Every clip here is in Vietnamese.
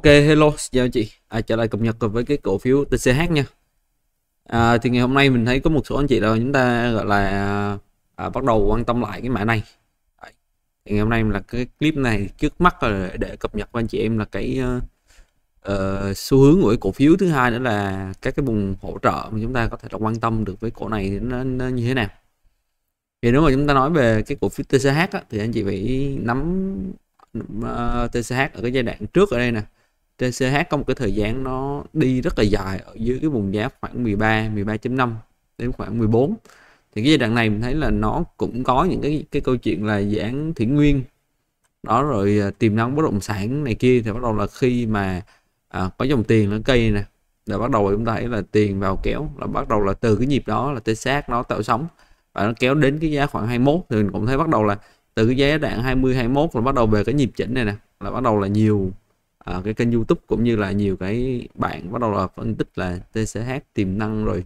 Ok hello chào chị à, trở lại cập nhật với cái cổ phiếu TCH nha à, thì ngày hôm nay mình thấy có một số anh chị nào chúng ta gọi là à, bắt đầu quan tâm lại cái mã này Đấy. thì ngày hôm nay là cái clip này trước mắt là để cập nhật với anh chị em là cái uh, xu hướng của cái cổ phiếu thứ hai nữa là các cái vùng hỗ trợ mà chúng ta có thể là quan tâm được với cổ này nó, nó như thế nào thì nếu mà chúng ta nói về cái cổ phiếu TCH á, thì anh chị phải nắm ờ, TCH ở cái giai đoạn trước ở đây nè TCH có một cái thời gian nó đi rất là dài ở dưới cái vùng giá khoảng 13 13.5 đến khoảng 14 thì cái giai đoạn này mình thấy là nó cũng có những cái cái câu chuyện là dự án thủy nguyên đó rồi à, tiềm năng bất động sản này kia thì bắt đầu là khi mà à, có dòng tiền lên cây nè là bắt đầu chúng ta thấy là tiền vào kéo là bắt đầu là từ cái nhịp đó là tới sát nó tạo sóng và nó kéo đến cái giá khoảng 21 thì mình cũng thấy bắt đầu là từ cái giá đoạn 20 21 là bắt đầu về cái nhịp chỉnh này nè là bắt đầu là nhiều uh, cái kênh youtube cũng như là nhiều cái bạn bắt đầu là phân tích là tch tiềm năng rồi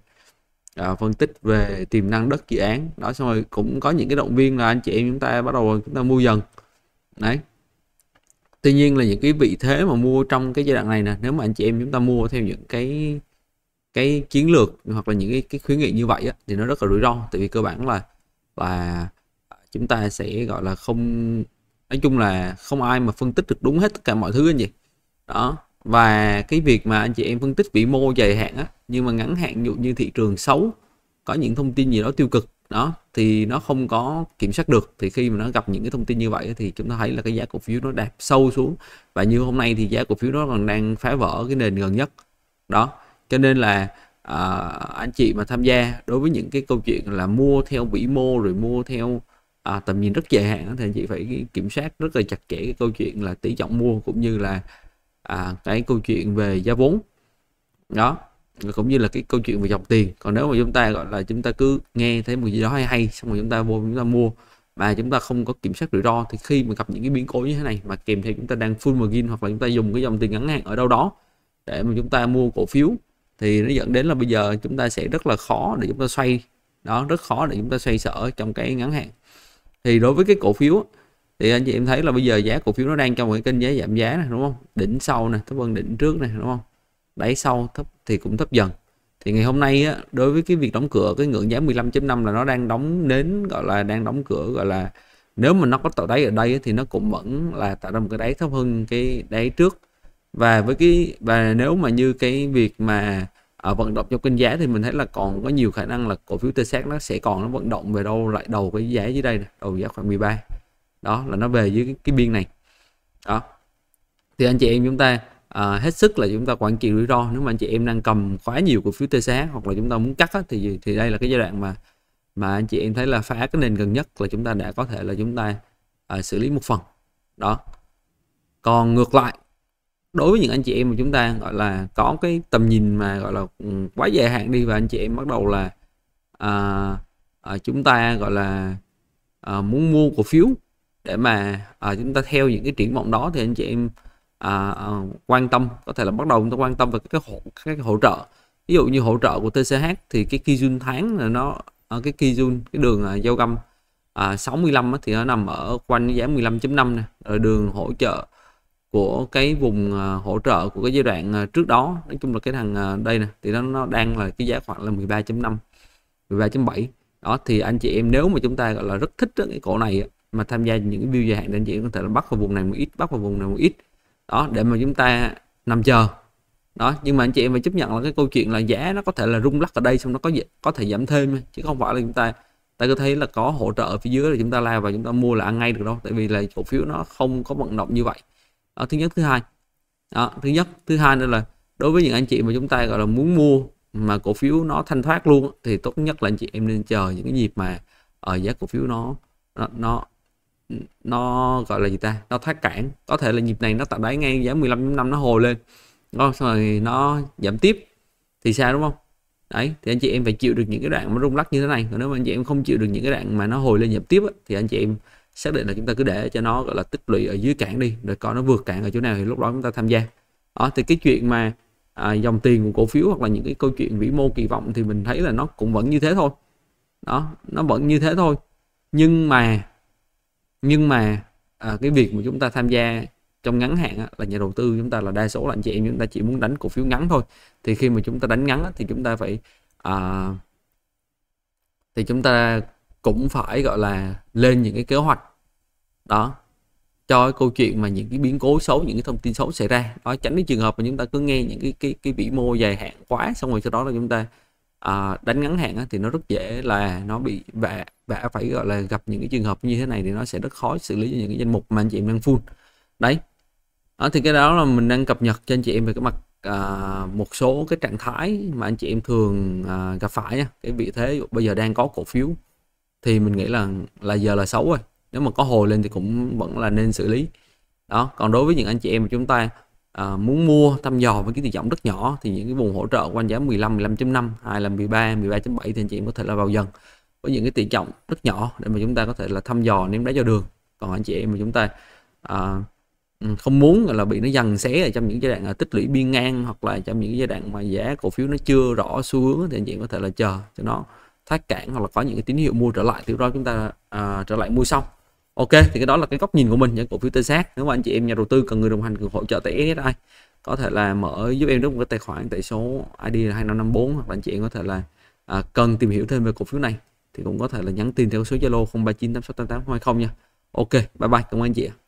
uh, phân tích về tiềm năng đất dự án đó xong rồi cũng có những cái động viên là anh chị em chúng ta bắt đầu chúng ta mua dần đấy tuy nhiên là những cái vị thế mà mua trong cái giai đoạn này nè nếu mà anh chị em chúng ta mua theo những cái cái chiến lược hoặc là những cái, cái khuyến nghị như vậy á, thì nó rất là rủi ro tại vì cơ bản là là chúng ta sẽ gọi là không nói chung là không ai mà phân tích được đúng hết tất cả mọi thứ anh chị đó và cái việc mà anh chị em phân tích vĩ mô dài hạn á nhưng mà ngắn hạn dụ như thị trường xấu có những thông tin gì đó tiêu cực đó thì nó không có kiểm soát được thì khi mà nó gặp những cái thông tin như vậy thì chúng ta thấy là cái giá cổ phiếu nó đạp sâu xuống và như hôm nay thì giá cổ phiếu nó còn đang phá vỡ cái nền gần nhất đó cho nên là à, anh chị mà tham gia đối với những cái câu chuyện là mua theo vĩ mô rồi mua theo à, tầm nhìn rất dài hạn thì anh chị phải kiểm soát rất là chặt chẽ cái câu chuyện là tỷ trọng mua cũng như là à, cái câu chuyện về giá vốn đó cũng như là cái câu chuyện về dòng tiền còn nếu mà chúng ta gọi là chúng ta cứ nghe thấy một gì đó hay hay xong rồi chúng ta vô chúng ta mua mà chúng ta không có kiểm soát rủi ro thì khi mà gặp những cái biến cố như thế này mà kèm theo chúng ta đang full margin hoặc là chúng ta dùng cái dòng tiền ngắn hạn ở đâu đó để mà chúng ta mua cổ phiếu thì nó dẫn đến là bây giờ chúng ta sẽ rất là khó để chúng ta xoay đó rất khó để chúng ta xoay sở trong cái ngắn hạn thì đối với cái cổ phiếu thì anh chị em thấy là bây giờ giá cổ phiếu nó đang trong cái kênh giá giảm giá này đúng không đỉnh sau này thấp hơn đỉnh trước này đúng không đáy sau thấp thì cũng thấp dần thì ngày hôm nay á, đối với cái việc đóng cửa cái ngưỡng giá 15.5 là nó đang đóng đến gọi là đang đóng cửa gọi là nếu mà nó có tạo đáy ở đây á, thì nó cũng vẫn là tạo ra một cái đáy thấp hơn cái đáy trước và với cái và nếu mà như cái việc mà ở à, vận động trong kênh giá thì mình thấy là còn có nhiều khả năng là cổ phiếu tê xác nó sẽ còn nó vận động về đâu lại đầu cái giá dưới đây này, đầu giá khoảng 13 đó là nó về dưới cái, cái biên này đó thì anh chị em chúng ta à, hết sức là chúng ta quản trị rủi ro nếu mà anh chị em đang cầm quá nhiều cổ phiếu TSH hoặc là chúng ta muốn cắt á, thì thì đây là cái giai đoạn mà mà anh chị em thấy là phá cái nền gần nhất là chúng ta đã có thể là chúng ta à, xử lý một phần đó còn ngược lại đối với những anh chị em mà chúng ta gọi là có cái tầm nhìn mà gọi là ừ, quá dài hạn đi và anh chị em bắt đầu là à, à, chúng ta gọi là à, muốn mua cổ phiếu để mà à, chúng ta theo những cái triển vọng đó thì anh chị em à, à, quan tâm có thể là bắt đầu chúng ta quan tâm về cái hỗ các hỗ trợ ví dụ như hỗ trợ của TCH thì cái kijun tháng là nó ở à, cái kijun cái đường à, giao găm à, 65 á, thì nó nằm ở quanh giá 15.5 này rồi đường hỗ trợ của cái vùng à, hỗ trợ của cái giai đoạn à, trước đó nói chung là cái thằng à, đây nè thì nó nó đang là cái giá khoảng là 13.5 13.7 đó thì anh chị em nếu mà chúng ta gọi là rất thích đó, cái cổ này á mà tham gia những cái view dài hạn thì anh chị có thể là bắt vào vùng này một ít bắt vào vùng này một ít đó để mà chúng ta nằm chờ đó nhưng mà anh chị em phải chấp nhận là cái câu chuyện là giá nó có thể là rung lắc ở đây xong nó có có thể giảm thêm chứ không phải là chúng ta ta có thấy là có hỗ trợ ở phía dưới là chúng ta lao và chúng ta mua là ăn ngay được đâu tại vì là cổ phiếu nó không có vận động như vậy đó, thứ nhất thứ hai đó, thứ nhất thứ hai nữa là đối với những anh chị mà chúng ta gọi là muốn mua mà cổ phiếu nó thanh thoát luôn thì tốt nhất là anh chị em nên chờ những cái dịp mà ở ờ, giá cổ phiếu nó nó, nó nó gọi là gì ta nó thoát cản có thể là nhịp này nó tạo đáy ngay giá 15.5 nó hồi lên đó, xong rồi nó giảm tiếp thì sao đúng không đấy thì anh chị em phải chịu được những cái đoạn nó rung lắc như thế này còn nếu mà anh chị em không chịu được những cái đoạn mà nó hồi lên giảm tiếp á, thì anh chị em xác định là chúng ta cứ để cho nó gọi là tích lũy ở dưới cản đi rồi coi nó vượt cản ở chỗ nào thì lúc đó chúng ta tham gia đó thì cái chuyện mà à, dòng tiền của cổ phiếu hoặc là những cái câu chuyện vĩ mô kỳ vọng thì mình thấy là nó cũng vẫn như thế thôi đó nó vẫn như thế thôi nhưng mà nhưng mà à, cái việc mà chúng ta tham gia trong ngắn hạn á, là nhà đầu tư chúng ta là đa số là anh chị em chúng ta chỉ muốn đánh cổ phiếu ngắn thôi thì khi mà chúng ta đánh ngắn á, thì chúng ta phải à, thì chúng ta cũng phải gọi là lên những cái kế hoạch đó cho cái câu chuyện mà những cái biến cố xấu những cái thông tin xấu xảy ra đó tránh cái trường hợp mà chúng ta cứ nghe những cái cái cái vĩ mô dài hạn quá xong rồi sau đó là chúng ta à, đánh ngắn hạn thì nó rất dễ là nó bị vạ vạ phải gọi là gặp những cái trường hợp như thế này thì nó sẽ rất khó xử lý những cái danh mục mà anh chị em đang full đấy đó, thì cái đó là mình đang cập nhật cho anh chị em về cái mặt à, một số cái trạng thái mà anh chị em thường à, gặp phải nha. cái vị thế bây giờ đang có cổ phiếu thì mình nghĩ là là giờ là xấu rồi nếu mà có hồi lên thì cũng vẫn là nên xử lý đó còn đối với những anh chị em của chúng ta à, muốn mua thăm dò với cái tỷ trọng rất nhỏ thì những cái vùng hỗ trợ quanh giá 15 15.5 hay là 13 13.7 thì anh chị có thể là vào dần với những cái tỷ trọng rất nhỏ để mà chúng ta có thể là thăm dò ném đá cho đường còn anh chị em mà chúng ta à, ừ, không muốn là bị nó dần xé ở trong những giai đoạn à, tích lũy biên ngang hoặc là trong những giai đoạn mà giá cổ phiếu nó chưa rõ xu hướng thì anh chị có thể là chờ cho nó thoát cản hoặc là có những cái tín hiệu mua trở lại thì đó chúng ta à, trở lại mua xong ok thì cái đó là cái góc nhìn của mình những cổ phiếu tê giác nếu mà anh chị em nhà đầu tư cần người đồng hành cần hỗ trợ tại ai, có thể là mở giúp em được một cái tài khoản tại số ID là 2554 hoặc là anh chị em có thể là à, cần tìm hiểu thêm về cổ phiếu này thì cũng có thể là nhắn tin theo số Zalo 0398688820 nha. Ok, bye bye, cảm ơn anh chị ạ.